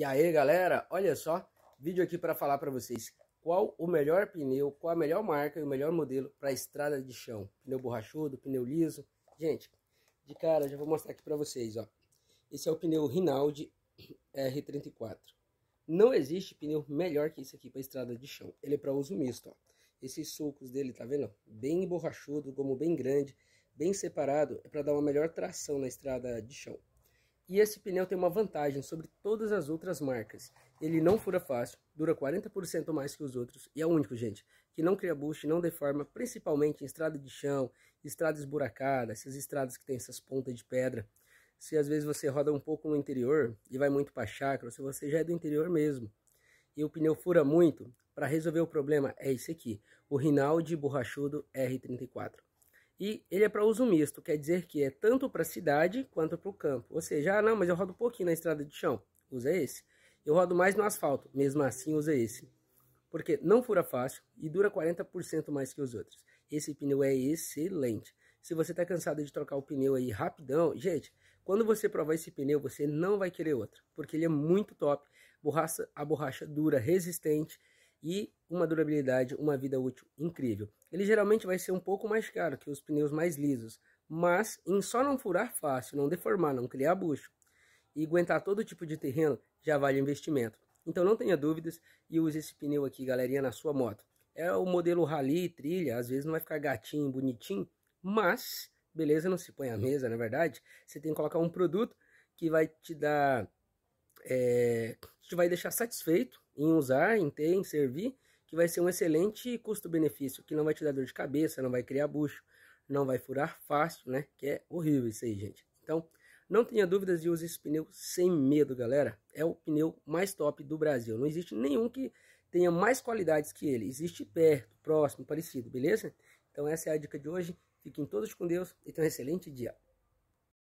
E aí, galera, olha só, vídeo aqui para falar para vocês qual o melhor pneu, qual a melhor marca e o melhor modelo para estrada de chão. Pneu borrachudo, pneu liso. Gente, de cara, já vou mostrar aqui para vocês, ó. Esse é o pneu Rinaldi R34. Não existe pneu melhor que esse aqui para estrada de chão. Ele é para uso misto, ó. Esses sulcos dele, tá vendo? Bem borrachudo, gomo bem grande, bem separado, é para dar uma melhor tração na estrada de chão. E esse pneu tem uma vantagem sobre todas as outras marcas. Ele não fura fácil, dura 40% mais que os outros e é o único, gente, que não cria bush, não deforma, principalmente em estrada de chão, estrada esburacada, essas estradas que tem essas pontas de pedra. Se às vezes você roda um pouco no interior e vai muito para chácara, se você já é do interior mesmo e o pneu fura muito, para resolver o problema é esse aqui, o Rinaldi borrachudo R34. E ele é para uso misto, quer dizer que é tanto para a cidade quanto para o campo. Ou seja, ah, não, mas eu rodo um pouquinho na estrada de chão, usa esse. Eu rodo mais no asfalto, mesmo assim usa esse. Porque não fura fácil e dura 40% mais que os outros. Esse pneu é excelente. Se você está cansado de trocar o pneu aí rapidão, gente, quando você provar esse pneu, você não vai querer outro, porque ele é muito top. Borracha, a borracha dura, resistente, e uma durabilidade, uma vida útil incrível. Ele geralmente vai ser um pouco mais caro que os pneus mais lisos, mas em só não furar fácil, não deformar, não criar bucho e aguentar todo tipo de terreno já vale investimento. Então não tenha dúvidas e use esse pneu aqui, galerinha, na sua moto. É o modelo rally, trilha, às vezes não vai ficar gatinho, bonitinho, mas beleza não se põe à uhum. mesa, na é verdade. Você tem que colocar um produto que vai te dar é, te vai deixar satisfeito em usar, em ter, em servir, que vai ser um excelente custo-benefício, que não vai te dar dor de cabeça, não vai criar bucho, não vai furar fácil, né? Que é horrível isso aí, gente. Então, não tenha dúvidas de usar esse pneu sem medo, galera. É o pneu mais top do Brasil. Não existe nenhum que tenha mais qualidades que ele. Existe perto, próximo, parecido, beleza? Então essa é a dica de hoje. Fiquem todos com Deus e tenham um excelente dia.